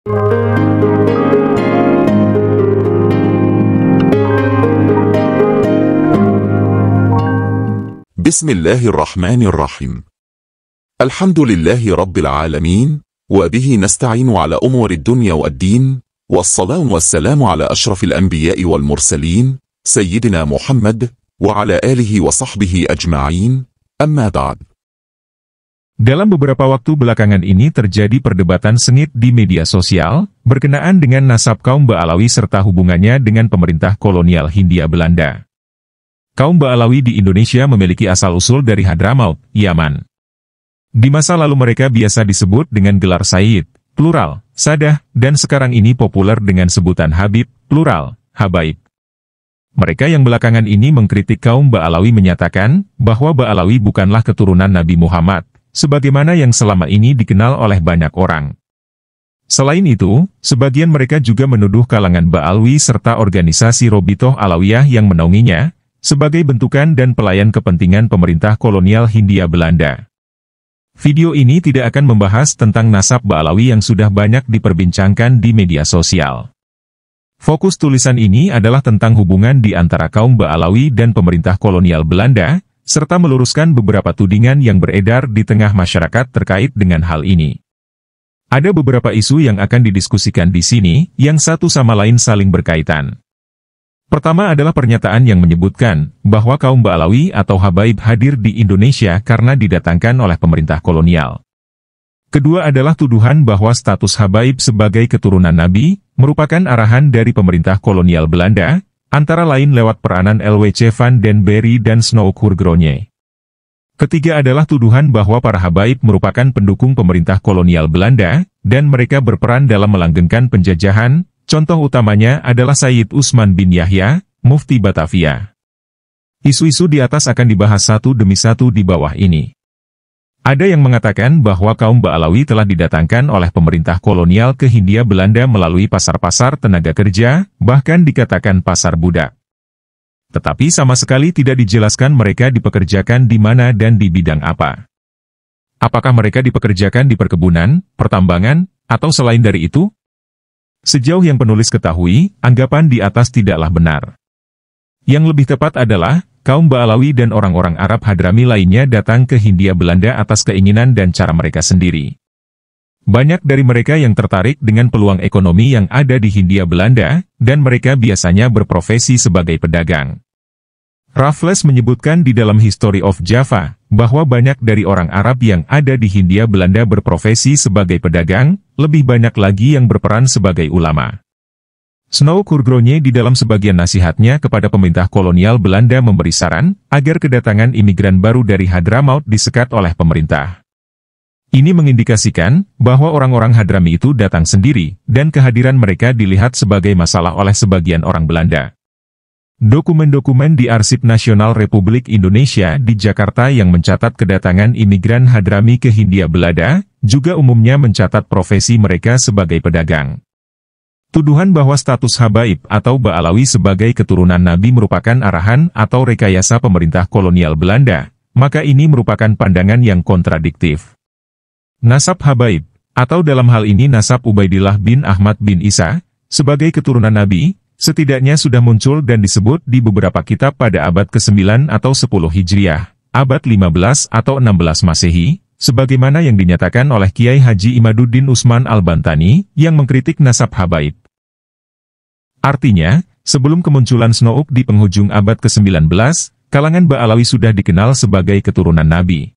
بسم الله الرحمن الرحيم الحمد لله رب العالمين وبه نستعين على أمور الدنيا والدين والصلاة والسلام على أشرف الأنبياء والمرسلين سيدنا محمد وعلى آله وصحبه أجمعين أما بعد Dalam beberapa waktu belakangan ini terjadi perdebatan sengit di media sosial, berkenaan dengan nasab kaum Ba'alawi serta hubungannya dengan pemerintah kolonial Hindia Belanda. Kaum Ba'alawi di Indonesia memiliki asal-usul dari Hadramaut, Yaman. Di masa lalu mereka biasa disebut dengan gelar Said, plural, Sadah, dan sekarang ini populer dengan sebutan Habib, plural, Habaib. Mereka yang belakangan ini mengkritik kaum Ba'alawi menyatakan bahwa Ba'alawi bukanlah keturunan Nabi Muhammad, sebagaimana yang selama ini dikenal oleh banyak orang. Selain itu, sebagian mereka juga menuduh kalangan Ba'alwi serta organisasi Robitoh Alawiyah yang menaunginya, sebagai bentukan dan pelayan kepentingan pemerintah kolonial Hindia Belanda. Video ini tidak akan membahas tentang nasab Ba'alawi yang sudah banyak diperbincangkan di media sosial. Fokus tulisan ini adalah tentang hubungan di antara kaum Ba'alawi dan pemerintah kolonial Belanda, serta meluruskan beberapa tudingan yang beredar di tengah masyarakat terkait dengan hal ini. Ada beberapa isu yang akan didiskusikan di sini, yang satu sama lain saling berkaitan. Pertama adalah pernyataan yang menyebutkan bahwa kaum Balawi atau Habaib hadir di Indonesia karena didatangkan oleh pemerintah kolonial. Kedua adalah tuduhan bahwa status Habaib sebagai keturunan Nabi merupakan arahan dari pemerintah kolonial Belanda antara lain lewat peranan LWC Van Den Berry dan Snow Kurgronje. Ketiga adalah tuduhan bahwa para habaib merupakan pendukung pemerintah kolonial Belanda, dan mereka berperan dalam melanggengkan penjajahan, contoh utamanya adalah Said Usman bin Yahya, Mufti Batavia. Isu-isu di atas akan dibahas satu demi satu di bawah ini. Ada yang mengatakan bahwa kaum Ba'alawi telah didatangkan oleh pemerintah kolonial ke Hindia Belanda melalui pasar-pasar tenaga kerja, bahkan dikatakan pasar budak. Tetapi sama sekali tidak dijelaskan mereka dipekerjakan di mana dan di bidang apa. Apakah mereka dipekerjakan di perkebunan, pertambangan, atau selain dari itu? Sejauh yang penulis ketahui, anggapan di atas tidaklah benar. Yang lebih tepat adalah, kaum Baalawi dan orang-orang Arab Hadrami lainnya datang ke Hindia Belanda atas keinginan dan cara mereka sendiri. Banyak dari mereka yang tertarik dengan peluang ekonomi yang ada di Hindia Belanda, dan mereka biasanya berprofesi sebagai pedagang. Raffles menyebutkan di dalam History of Java, bahwa banyak dari orang Arab yang ada di Hindia Belanda berprofesi sebagai pedagang, lebih banyak lagi yang berperan sebagai ulama. Snow Kurgronje di dalam sebagian nasihatnya kepada pemerintah kolonial Belanda memberi saran agar kedatangan imigran baru dari Hadramaut disekat oleh pemerintah. Ini mengindikasikan bahwa orang-orang Hadrami itu datang sendiri dan kehadiran mereka dilihat sebagai masalah oleh sebagian orang Belanda. Dokumen-dokumen di Arsip Nasional Republik Indonesia di Jakarta yang mencatat kedatangan imigran Hadrami ke Hindia Belanda, juga umumnya mencatat profesi mereka sebagai pedagang. Tuduhan bahwa status Habaib atau Ba'alawi sebagai keturunan Nabi merupakan arahan atau rekayasa pemerintah kolonial Belanda, maka ini merupakan pandangan yang kontradiktif. Nasab Habaib, atau dalam hal ini nasab Ubaidillah bin Ahmad bin Isa, sebagai keturunan Nabi, setidaknya sudah muncul dan disebut di beberapa kitab pada abad ke-9 atau 10 Hijriah, abad 15 atau 16 Masehi, sebagaimana yang dinyatakan oleh Kiai Haji Imaduddin Usman Al-Bantani, yang mengkritik nasab Habaib. Artinya, sebelum kemunculan Snowuk di penghujung abad ke-19, kalangan Ba'alawi sudah dikenal sebagai keturunan Nabi.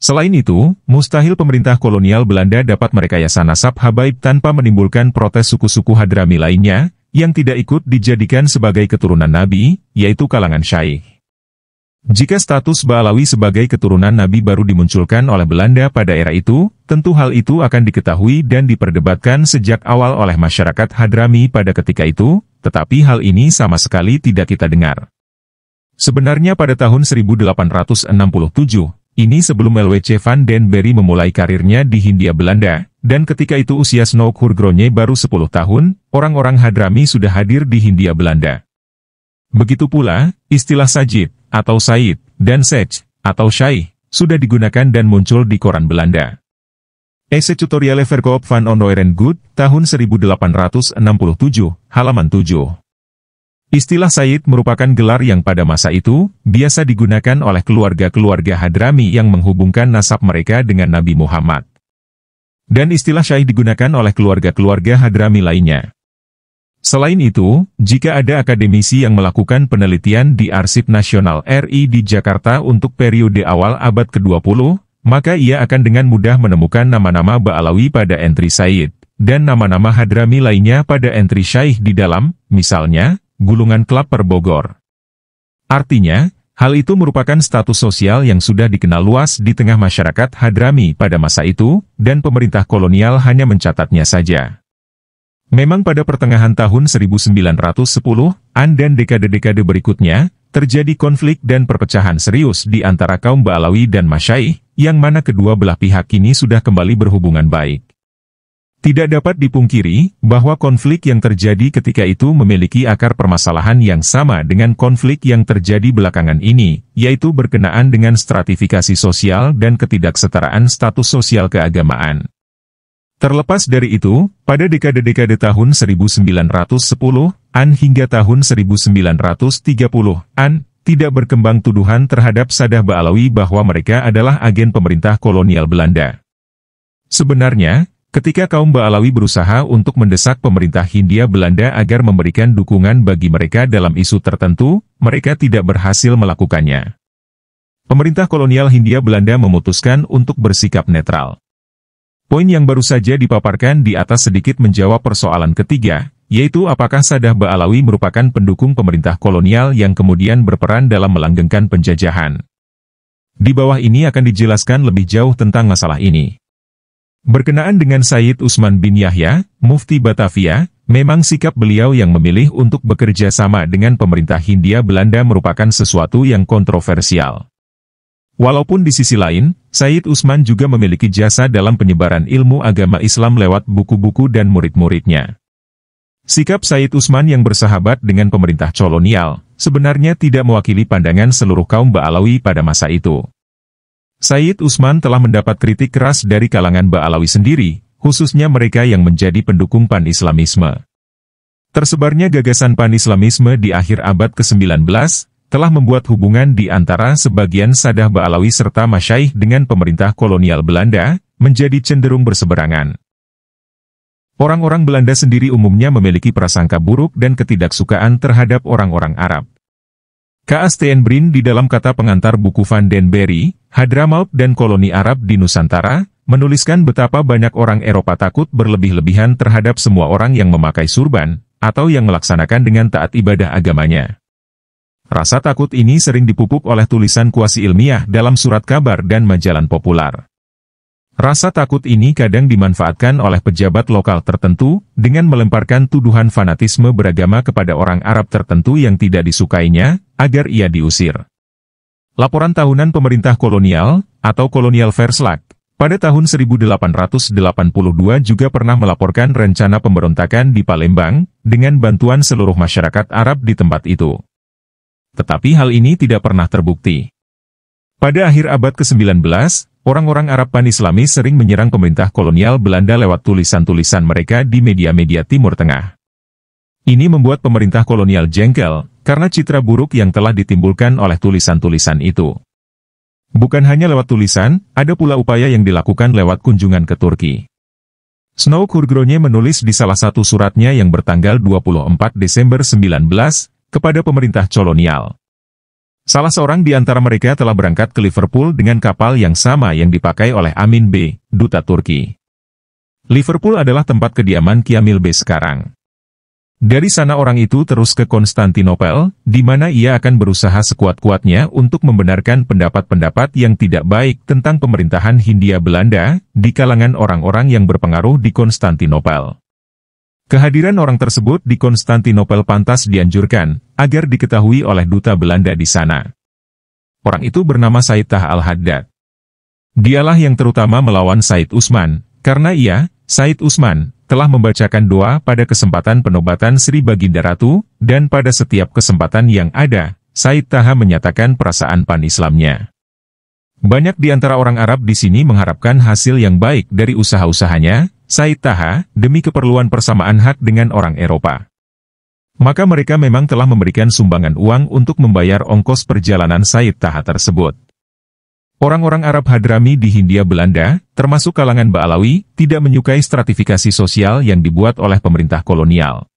Selain itu, mustahil pemerintah kolonial Belanda dapat merekayasa nasab Habaib tanpa menimbulkan protes suku-suku Hadrami lainnya, yang tidak ikut dijadikan sebagai keturunan Nabi, yaitu kalangan Syaikh. Jika status Balawi sebagai keturunan Nabi baru dimunculkan oleh Belanda pada era itu, tentu hal itu akan diketahui dan diperdebatkan sejak awal oleh masyarakat Hadrami pada ketika itu, tetapi hal ini sama sekali tidak kita dengar. Sebenarnya pada tahun 1867, ini sebelum LWC van den Berry memulai karirnya di Hindia Belanda, dan ketika itu usia Snow Hurgronje baru 10 tahun, orang-orang Hadrami sudah hadir di Hindia Belanda. Begitu pula, istilah Sajid, atau Said, dan Sej, atau Syai, sudah digunakan dan muncul di koran Belanda. Ese Tutoriale Verkoop van Ondoeren Good, tahun 1867, halaman 7. Istilah Said merupakan gelar yang pada masa itu, biasa digunakan oleh keluarga-keluarga Hadrami yang menghubungkan nasab mereka dengan Nabi Muhammad. Dan istilah Syaih digunakan oleh keluarga-keluarga Hadrami lainnya. Selain itu, jika ada akademisi yang melakukan penelitian di Arsip Nasional RI di Jakarta untuk periode awal abad ke-20, maka ia akan dengan mudah menemukan nama-nama Ba'alawi pada entry Said, dan nama-nama Hadrami lainnya pada entry Syaih di dalam, misalnya, gulungan klub perbogor. Artinya, hal itu merupakan status sosial yang sudah dikenal luas di tengah masyarakat Hadrami pada masa itu, dan pemerintah kolonial hanya mencatatnya saja. Memang pada pertengahan tahun 1910 an dan dekade-dekade berikutnya, terjadi konflik dan perpecahan serius di antara kaum Ba'alawi dan Masyaih, yang mana kedua belah pihak kini sudah kembali berhubungan baik. Tidak dapat dipungkiri bahwa konflik yang terjadi ketika itu memiliki akar permasalahan yang sama dengan konflik yang terjadi belakangan ini, yaitu berkenaan dengan stratifikasi sosial dan ketidaksetaraan status sosial keagamaan. Terlepas dari itu, pada dekade-dekade tahun 1910-an hingga tahun 1930-an, tidak berkembang tuduhan terhadap Sadah Baalawi bahwa mereka adalah agen pemerintah kolonial Belanda. Sebenarnya, ketika kaum Baalawi berusaha untuk mendesak pemerintah Hindia Belanda agar memberikan dukungan bagi mereka dalam isu tertentu, mereka tidak berhasil melakukannya. Pemerintah kolonial Hindia Belanda memutuskan untuk bersikap netral. Poin yang baru saja dipaparkan di atas sedikit menjawab persoalan ketiga, yaitu apakah Sadah Ba'alawi merupakan pendukung pemerintah kolonial yang kemudian berperan dalam melanggengkan penjajahan. Di bawah ini akan dijelaskan lebih jauh tentang masalah ini. Berkenaan dengan Said Usman bin Yahya, Mufti Batavia, memang sikap beliau yang memilih untuk bekerja sama dengan pemerintah Hindia Belanda merupakan sesuatu yang kontroversial. Walaupun di sisi lain, Said Usman juga memiliki jasa dalam penyebaran ilmu agama Islam lewat buku-buku dan murid-muridnya. Sikap Said Usman yang bersahabat dengan pemerintah kolonial, sebenarnya tidak mewakili pandangan seluruh kaum Ba'alawi pada masa itu. Said Usman telah mendapat kritik keras dari kalangan Ba'alawi sendiri, khususnya mereka yang menjadi pendukung pan-Islamisme. Tersebarnya gagasan pan-Islamisme di akhir abad ke-19, telah membuat hubungan di antara sebagian Sadah Ba'alawi serta Masyaih dengan pemerintah kolonial Belanda, menjadi cenderung berseberangan. Orang-orang Belanda sendiri umumnya memiliki prasangka buruk dan ketidaksukaan terhadap orang-orang Arab. K.A. Brin di dalam kata pengantar buku Van den Berry, Hadramaut dan koloni Arab di Nusantara, menuliskan betapa banyak orang Eropa takut berlebih-lebihan terhadap semua orang yang memakai surban, atau yang melaksanakan dengan taat ibadah agamanya. Rasa takut ini sering dipupuk oleh tulisan kuasi ilmiah dalam surat kabar dan majalah populer. Rasa takut ini kadang dimanfaatkan oleh pejabat lokal tertentu dengan melemparkan tuduhan fanatisme beragama kepada orang Arab tertentu yang tidak disukainya, agar ia diusir. Laporan tahunan pemerintah kolonial, atau kolonial Verslag, pada tahun 1882 juga pernah melaporkan rencana pemberontakan di Palembang, dengan bantuan seluruh masyarakat Arab di tempat itu tetapi hal ini tidak pernah terbukti. Pada akhir abad ke-19, orang-orang Arab pan-Islami sering menyerang pemerintah kolonial Belanda lewat tulisan-tulisan mereka di media-media Timur Tengah. Ini membuat pemerintah kolonial jengkel, karena citra buruk yang telah ditimbulkan oleh tulisan-tulisan itu. Bukan hanya lewat tulisan, ada pula upaya yang dilakukan lewat kunjungan ke Turki. Snow Kurgronje menulis di salah satu suratnya yang bertanggal 24 Desember 19, kepada pemerintah kolonial. Salah seorang di antara mereka telah berangkat ke Liverpool dengan kapal yang sama yang dipakai oleh Amin B., Duta Turki. Liverpool adalah tempat kediaman Kiamil B. sekarang. Dari sana orang itu terus ke Konstantinopel, di mana ia akan berusaha sekuat-kuatnya untuk membenarkan pendapat-pendapat yang tidak baik tentang pemerintahan Hindia Belanda di kalangan orang-orang yang berpengaruh di Konstantinopel. Kehadiran orang tersebut di Konstantinopel pantas dianjurkan, agar diketahui oleh duta Belanda di sana. Orang itu bernama Said Tah Al-Haddad. Dialah yang terutama melawan Said Usman, karena ia, Said Usman, telah membacakan doa pada kesempatan penobatan Sri Baginda Ratu, dan pada setiap kesempatan yang ada, Said Taha menyatakan perasaan pan-Islamnya. Banyak di antara orang Arab di sini mengharapkan hasil yang baik dari usaha-usahanya, Said Taha, demi keperluan persamaan hak dengan orang Eropa. Maka mereka memang telah memberikan sumbangan uang untuk membayar ongkos perjalanan Said Taha tersebut. Orang-orang Arab Hadrami di Hindia Belanda, termasuk kalangan Baalawi, tidak menyukai stratifikasi sosial yang dibuat oleh pemerintah kolonial.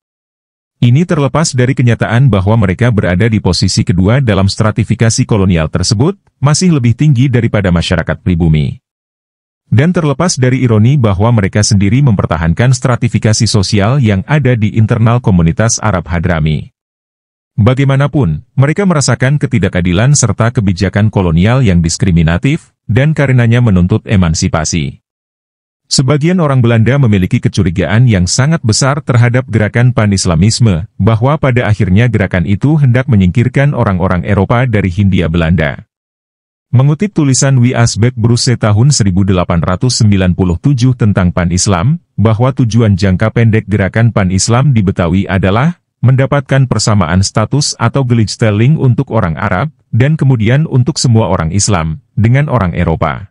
Ini terlepas dari kenyataan bahwa mereka berada di posisi kedua dalam stratifikasi kolonial tersebut, masih lebih tinggi daripada masyarakat pribumi. Dan terlepas dari ironi bahwa mereka sendiri mempertahankan stratifikasi sosial yang ada di internal komunitas Arab Hadrami. Bagaimanapun, mereka merasakan ketidakadilan serta kebijakan kolonial yang diskriminatif, dan karenanya menuntut emansipasi. Sebagian orang Belanda memiliki kecurigaan yang sangat besar terhadap gerakan panislamisme, bahwa pada akhirnya gerakan itu hendak menyingkirkan orang-orang Eropa dari Hindia Belanda. Mengutip tulisan Wi Asbek Bruce tahun 1897 tentang Pan-Islam, bahwa tujuan jangka pendek gerakan Pan-Islam di Betawi adalah mendapatkan persamaan status atau gelijstelling untuk orang Arab, dan kemudian untuk semua orang Islam, dengan orang Eropa.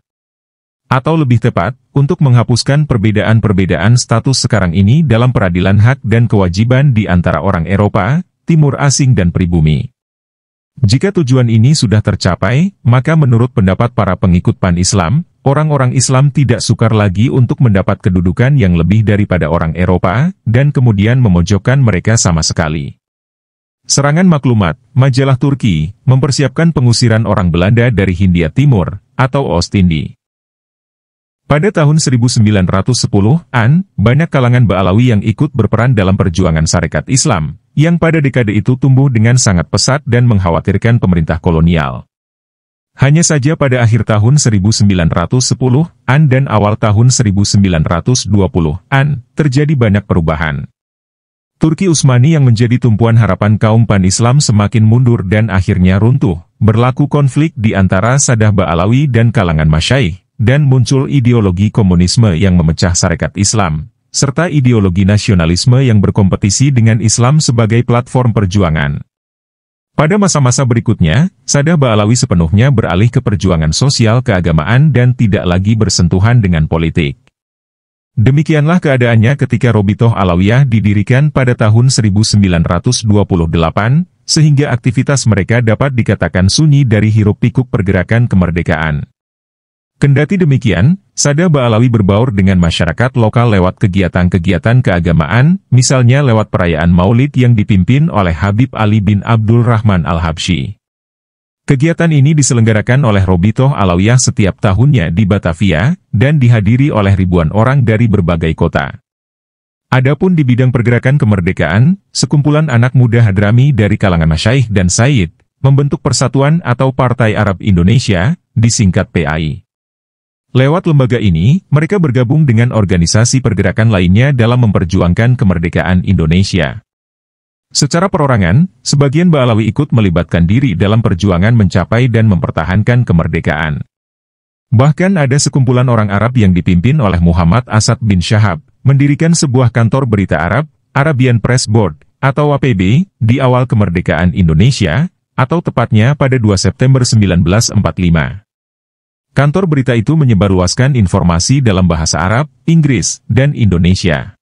Atau lebih tepat, untuk menghapuskan perbedaan-perbedaan status sekarang ini dalam peradilan hak dan kewajiban di antara orang Eropa, timur asing dan pribumi. Jika tujuan ini sudah tercapai, maka menurut pendapat para pengikut pan-Islam, orang-orang Islam tidak sukar lagi untuk mendapat kedudukan yang lebih daripada orang Eropa, dan kemudian memojokkan mereka sama sekali. Serangan maklumat, majalah Turki, mempersiapkan pengusiran orang Belanda dari Hindia Timur, atau Ostindi. Pada tahun 1910-an, banyak kalangan Ba'alawi yang ikut berperan dalam perjuangan Sarekat Islam, yang pada dekade itu tumbuh dengan sangat pesat dan mengkhawatirkan pemerintah kolonial. Hanya saja pada akhir tahun 1910-an dan awal tahun 1920-an, terjadi banyak perubahan. Turki Utsmani yang menjadi tumpuan harapan kaum pan-Islam semakin mundur dan akhirnya runtuh, berlaku konflik di antara Sadah Ba'alawi dan kalangan Masyaih, dan muncul ideologi komunisme yang memecah syarikat Islam, serta ideologi nasionalisme yang berkompetisi dengan Islam sebagai platform perjuangan. Pada masa-masa berikutnya, Sadah Ba'alawi sepenuhnya beralih ke perjuangan sosial keagamaan dan tidak lagi bersentuhan dengan politik. Demikianlah keadaannya ketika Robitoh Alawiyah didirikan pada tahun 1928, sehingga aktivitas mereka dapat dikatakan sunyi dari hiruk-pikuk pergerakan kemerdekaan. Kendati demikian, Sada Baalawi berbaur dengan masyarakat lokal lewat kegiatan-kegiatan keagamaan, misalnya lewat perayaan maulid yang dipimpin oleh Habib Ali bin Abdul Rahman al habshi Kegiatan ini diselenggarakan oleh Robito Alawiyah setiap tahunnya di Batavia, dan dihadiri oleh ribuan orang dari berbagai kota. Adapun di bidang pergerakan kemerdekaan, sekumpulan anak muda Hadrami dari kalangan Masyaih dan Said, membentuk Persatuan atau Partai Arab Indonesia, disingkat PAI. Lewat lembaga ini, mereka bergabung dengan organisasi pergerakan lainnya dalam memperjuangkan kemerdekaan Indonesia. Secara perorangan, sebagian Ba'alawi ikut melibatkan diri dalam perjuangan mencapai dan mempertahankan kemerdekaan. Bahkan ada sekumpulan orang Arab yang dipimpin oleh Muhammad Asad bin Shahab mendirikan sebuah kantor berita Arab, Arabian Press Board, atau APB, di awal kemerdekaan Indonesia, atau tepatnya pada 2 September 1945. Kantor berita itu menyebarluaskan informasi dalam bahasa Arab, Inggris, dan Indonesia.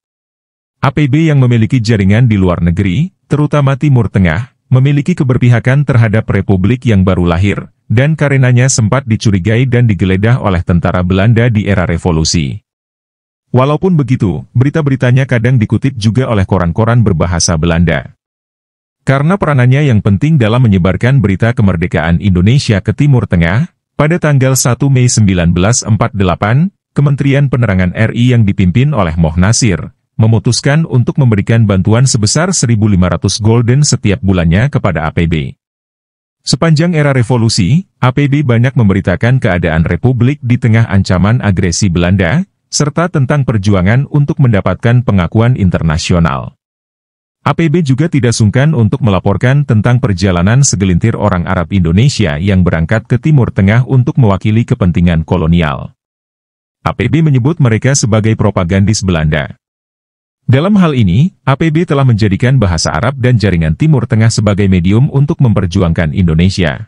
APB yang memiliki jaringan di luar negeri, terutama Timur Tengah, memiliki keberpihakan terhadap republik yang baru lahir, dan karenanya sempat dicurigai dan digeledah oleh tentara Belanda di era revolusi. Walaupun begitu, berita-beritanya kadang dikutip juga oleh koran-koran berbahasa Belanda. Karena peranannya yang penting dalam menyebarkan berita kemerdekaan Indonesia ke Timur Tengah, pada tanggal 1 Mei 1948, Kementerian Penerangan RI yang dipimpin oleh Moh Nasir, memutuskan untuk memberikan bantuan sebesar 1.500 golden setiap bulannya kepada APB. Sepanjang era revolusi, APB banyak memberitakan keadaan Republik di tengah ancaman agresi Belanda, serta tentang perjuangan untuk mendapatkan pengakuan internasional. APB juga tidak sungkan untuk melaporkan tentang perjalanan segelintir orang Arab Indonesia yang berangkat ke Timur Tengah untuk mewakili kepentingan kolonial. APB menyebut mereka sebagai propagandis Belanda. Dalam hal ini, APB telah menjadikan bahasa Arab dan jaringan Timur Tengah sebagai medium untuk memperjuangkan Indonesia.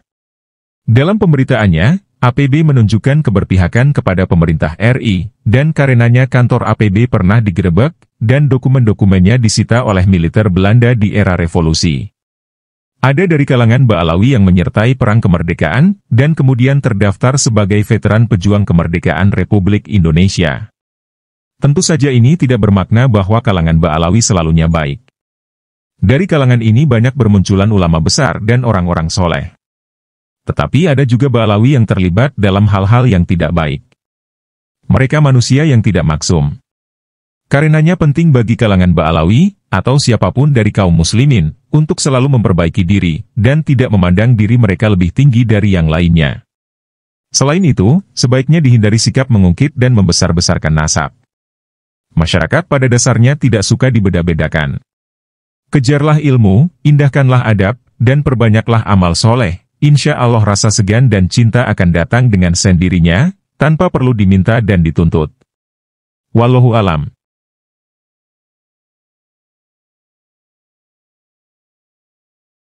Dalam pemberitaannya, APB menunjukkan keberpihakan kepada pemerintah RI, dan karenanya kantor APB pernah digerebek, dan dokumen-dokumennya disita oleh militer Belanda di era revolusi. Ada dari kalangan Baalawi yang menyertai Perang Kemerdekaan, dan kemudian terdaftar sebagai veteran pejuang kemerdekaan Republik Indonesia. Tentu saja ini tidak bermakna bahwa kalangan Baalawi selalunya baik. Dari kalangan ini banyak bermunculan ulama besar dan orang-orang soleh. Tetapi ada juga Baalawi yang terlibat dalam hal-hal yang tidak baik. Mereka manusia yang tidak maksum. Karenanya penting bagi kalangan Ba'alawi, atau siapapun dari kaum muslimin, untuk selalu memperbaiki diri, dan tidak memandang diri mereka lebih tinggi dari yang lainnya. Selain itu, sebaiknya dihindari sikap mengungkit dan membesar-besarkan nasab. Masyarakat pada dasarnya tidak suka dibeda-bedakan. Kejarlah ilmu, indahkanlah adab, dan perbanyaklah amal soleh, insya Allah rasa segan dan cinta akan datang dengan sendirinya, tanpa perlu diminta dan dituntut. Wallahu alam.